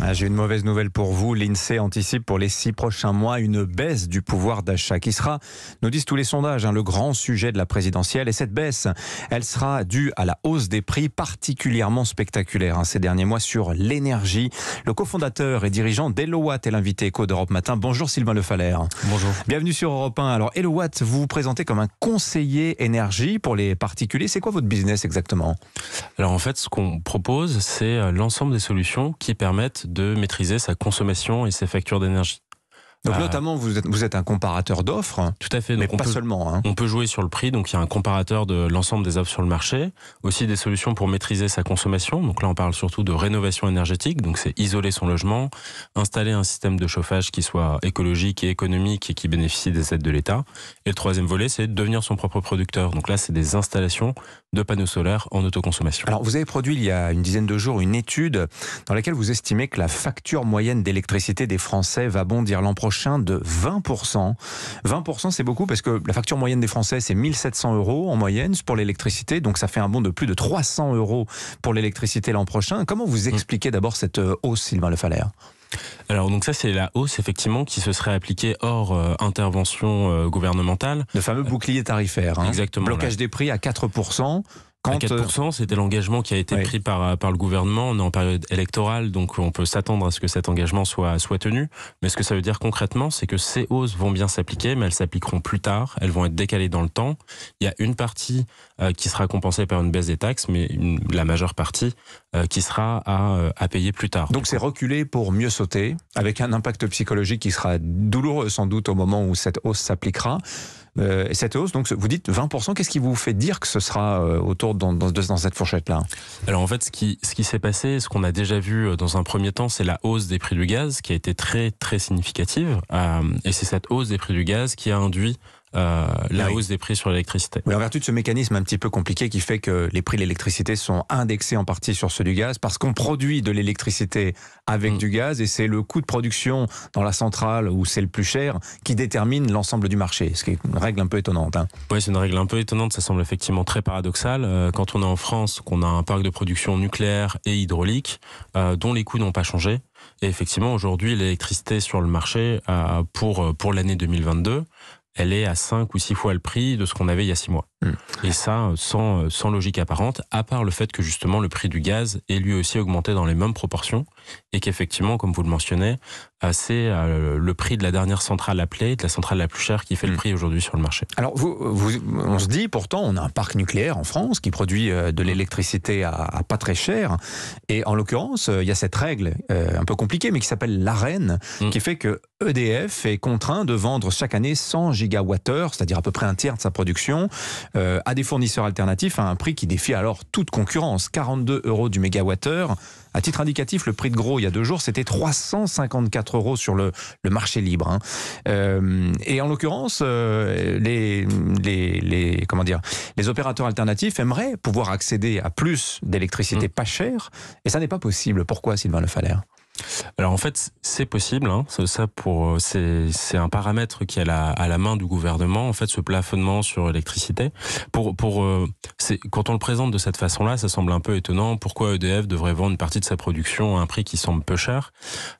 Ah, j'ai une mauvaise nouvelle pour vous. L'INSEE anticipe pour les six prochains mois une baisse du pouvoir d'achat qui sera, nous disent tous les sondages, hein, le grand sujet de la présidentielle. Et cette baisse, elle sera due à la hausse des prix particulièrement spectaculaire hein, ces derniers mois sur l'énergie. Le cofondateur et dirigeant d'Eloat est l'invité éco d'Europe Matin. Bonjour Sylvain Le Bonjour. Bienvenue sur Europe 1. Alors Eloat, vous vous présentez comme un conseiller énergie pour les particuliers. C'est quoi votre business exactement Alors en fait, ce qu'on propose, c'est euh, l'ensemble des solutions qui permettent de maîtriser sa consommation et ses factures d'énergie. Donc, euh, notamment, vous êtes, vous êtes un comparateur d'offres. Hein. Tout à fait. mais pas seulement. Hein. On peut jouer sur le prix. Donc, il y a un comparateur de l'ensemble des offres sur le marché. Aussi, des solutions pour maîtriser sa consommation. Donc, là, on parle surtout de rénovation énergétique. Donc, c'est isoler son logement, installer un système de chauffage qui soit écologique et économique et qui bénéficie des aides de l'État. Et le troisième volet, c'est devenir son propre producteur. Donc, là, c'est des installations de panneaux solaires en autoconsommation. Alors, vous avez produit il y a une dizaine de jours une étude dans laquelle vous estimez que la facture moyenne d'électricité des Français va bondir l'an prochain de 20%. 20% c'est beaucoup parce que la facture moyenne des Français c'est 1700 euros en moyenne pour l'électricité, donc ça fait un bond de plus de 300 euros pour l'électricité l'an prochain. Comment vous mm. expliquez d'abord cette euh, hausse, Sylvain Le Falaire alors donc ça c'est la hausse effectivement qui se serait appliquée hors euh, intervention euh, gouvernementale. Le fameux bouclier tarifaire. Hein. Exactement. Blocage des prix à 4%. Quand, 4%, c'était l'engagement qui a été pris par, euh, par le gouvernement. On est en période électorale, donc on peut s'attendre à ce que cet engagement soit, soit tenu. Mais ce que ça veut dire concrètement, c'est que ces hausses vont bien s'appliquer, mais elles s'appliqueront plus tard. Elles vont être décalées dans le temps. Il y a une partie euh, qui sera compensée par une baisse des taxes, mais la majeure partie euh, qui sera à, à, payer plus tard. Donc c'est reculer pour mieux sauter, avec un impact psychologique qui sera douloureux sans doute au moment où cette hausse s'appliquera. Euh, et cette hausse, donc vous dites 20%, qu'est-ce qui vous fait dire que ce sera euh, autour dans, cette fourchette-là Alors en fait, ce qui, s'est passé, ce qu'on a déjà vu euh, dans un premier temps, c'est la hausse des prix du gaz qui a été très très significative. et c'est cette hausse des prix du gaz qui a induit euh, la ah hausse des prix sur l'électricité. Mais en vertu de ce mécanisme un petit peu compliqué qui fait que les prix de l'électricité sont indexés en partie sur ceux du gaz parce qu'on produit de l'électricité avec mm. du gaz et c'est le coût de production dans la centrale où c'est le plus cher qui détermine l'ensemble du marché, ce qui est une règle un peu étonnante. Hein. Oui, c'est une règle un peu étonnante, ça semble effectivement très paradoxal. Euh, quand on est en France, qu'on a un parc de production nucléaire et hydraulique euh, dont les coûts n'ont pas changé, et effectivement, aujourd'hui, l'électricité sur le marché pour, pour l'année 2022 elle est à 5 ou 6 fois le prix de ce qu'on avait il y a 6 mois. Hmm. Et ça, euh, euh, sans, logique apparente, à part le fait que justement le prix du gaz est lui aussi augmenté dans les mêmes proportions, et qu'effectivement, comme vous le mentionnez, euh, c'est le prix de la dernière centrale appelée, de la centrale la plus chère qui fait le hmm. prix aujourd'hui sur le marché. Alors, vous, on se dit, pourtant, on a un parc nucléaire en France qui produit de l'électricité à, pas très cher, et en l'occurrence, il y a cette règle un peu compliquée, mais qui s'appelle l'AREN, hmm. qui fait que EDF est contraint de vendre chaque année 100 c'est-à-dire à peu près un tiers de sa production, euh, à des fournisseurs alternatifs à un prix qui défie alors toute concurrence, 42 euros du mégawattheure. À titre indicatif, le prix de gros il y a deux jours, c'était 354 euros sur le, marché libre. Hein. Euh, et en l'occurrence, euh, les, comment dire, les opérateurs alternatifs aimeraient pouvoir accéder à plus d'électricité mmh. pas chère, et ça n'est pas possible. Pourquoi, Sylvain Le alors en fait, c'est possible. Hein. Ça, pour euh, c'est un paramètre qui est à la, main du gouvernement. En fait, ce plafonnement sur l'électricité. Pour pour euh, quand on le présente de cette façon-là, ça semble un peu étonnant. Pourquoi EDF devrait vendre une partie de sa production à un prix qui semble peu cher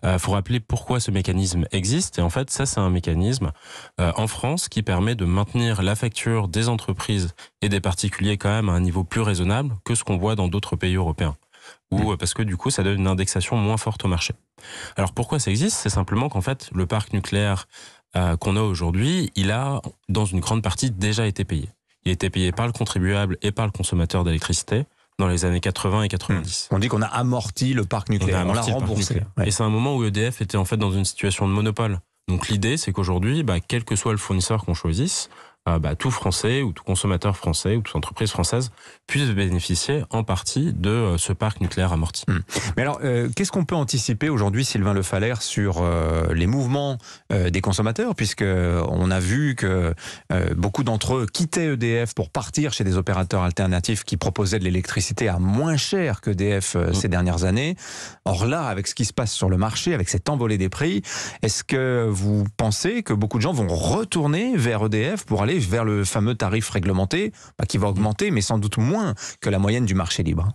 Il euh, faut rappeler pourquoi ce mécanisme existe. Et en fait, ça, c'est un mécanisme en France qui permet de maintenir la facture des entreprises et des particuliers quand même à un niveau plus raisonnable que ce qu'on voit dans d'autres pays européens. Ou mmh. parce que du coup, ça donne une indexation moins forte au marché. Alors pourquoi ça existe C'est simplement qu'en fait, le parc nucléaire euh, qu'on a aujourd'hui, il a, dans une grande partie, déjà été payé. Il a été payé par le contribuable et par le consommateur d'électricité dans les années 80 et 90. Hmm. On dit qu'on a amorti le parc nucléaire, on, l'a remboursé. Et c'est un moment où EDF était en fait dans une situation de monopole. Donc l'idée, c'est qu'aujourd'hui, bah, quel que soit le fournisseur qu'on choisisse, euh, bah, tout Français ou tout consommateur français ou toute entreprise française puisse bénéficier en partie de euh, ce parc nucléaire amorti. Hmm. Mais alors, euh, qu'est-ce qu'on peut anticiper aujourd'hui, Sylvain Le Faller, sur les mouvements des consommateurs, puisque on a vu que beaucoup d'entre eux quittaient EDF pour partir chez des opérateurs alternatifs qui proposaient de l'électricité à moins cher qu'EDF e hmm. ces dernières années. Or là, avec ce qui se passe sur le marché, avec cette envolée des prix, est-ce que vous pensez que beaucoup de gens vont retourner vers EDF pour aller vers le fameux tarif réglementé, bah, qui va augmenter, mais sans doute moins que la moyenne du marché libre.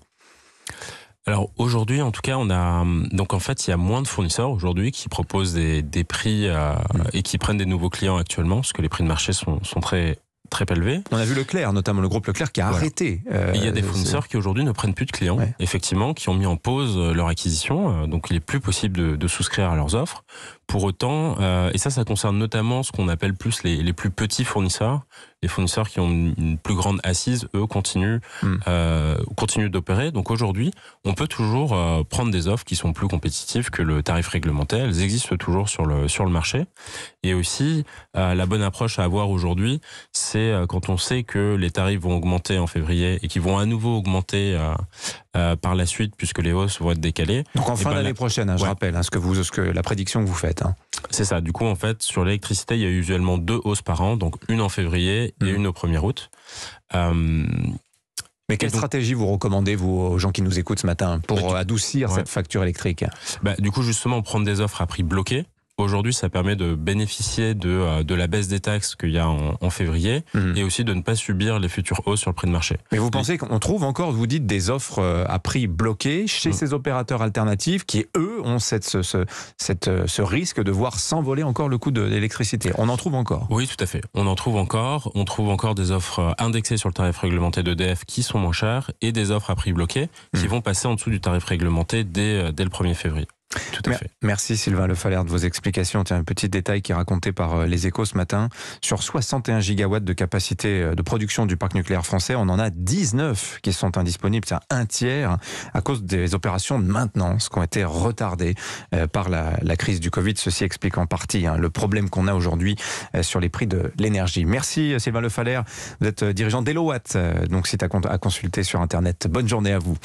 Alors aujourd'hui, en tout cas, on a donc en fait il y a moins de fournisseurs aujourd'hui qui proposent des, prix euh, mm. et qui prennent des nouveaux clients actuellement, parce que les prix de marché sont très très élevé. On a vu Leclerc, notamment le groupe Leclerc, qui a arrêté. Euh, il y a des fournisseurs qui aujourd'hui ne prennent plus de clients, effectivement, qui ont mis en pause euh, leur acquisition. Euh, donc il est plus possible de, souscrire à leurs offres. Pour autant, et ça, ça concerne notamment ce qu'on appelle plus les, les plus petits fournisseurs, les fournisseurs qui ont une, plus grande assise, eux, continuent, hmm. euh, continuent d'opérer. Donc aujourd'hui, on peut toujours euh, prendre des offres qui sont plus compétitives que le tarif réglementaire, Elles existent toujours sur le, sur le marché. Et aussi, euh, la bonne approche à avoir aujourd'hui, c'est quand on sait que les tarifs vont augmenter en février et qu'ils vont à nouveau augmenter euh, par la suite, puisque les hausses vont être décalées. Donc en eh fin ben, d'année prochaine, hein, je rappelle, hein, ce que vous, que, la prédiction que vous faites. Hein. C'est ça. Du coup, en fait, sur l'électricité, il y a usuellement deux hausses par an, donc une en février et mm. une au 1er août. Euh, Mais quelle stratégie vous recommandez, vous, aux gens qui nous écoutent ce matin, pour adoucir cette facture électrique bah, Du coup, justement, prendre des offres à prix bloqué. Aujourd'hui, ça permet de bénéficier euh, de, la baisse des taxes qu'il y a en, février mhm. et aussi de ne pas subir les futures hausses sur le prix de marché. Mais vous pensez qu'on trouve encore, vous dites, des offres euh, à prix bloqués chez mhm. ces opérateurs alternatifs qui, eux, ont euh, ce, risque de voir s'envoler encore le coût de l'électricité On en trouve encore Oui, tout à fait. On en trouve encore. On trouve encore des offres indexées sur le tarif réglementé d'EDF qui sont moins chères et des offres à prix bloqués qui mhm. vont passer en dessous du tarif réglementé dès, dès le 1er février. Tout à fait. Merci Sylvain Le Faller de vos explications. Tiens, un petit détail qui est raconté par euh, les échos ce matin. Sur 61 gigawatts de capacité euh, de production du parc nucléaire français, on en a 19 qui sont indisponibles. C'est un tiers à cause des opérations de maintenance qui ont été retardées euh, par la, crise du Covid. Ceci explique en partie hein, le problème qu'on a aujourd'hui sur les prix de l'énergie. Merci Sylvain Le Faller. Vous êtes dirigeant d'Elowatt, donc c'est à, à consulter sur Internet. Bonne journée à vous.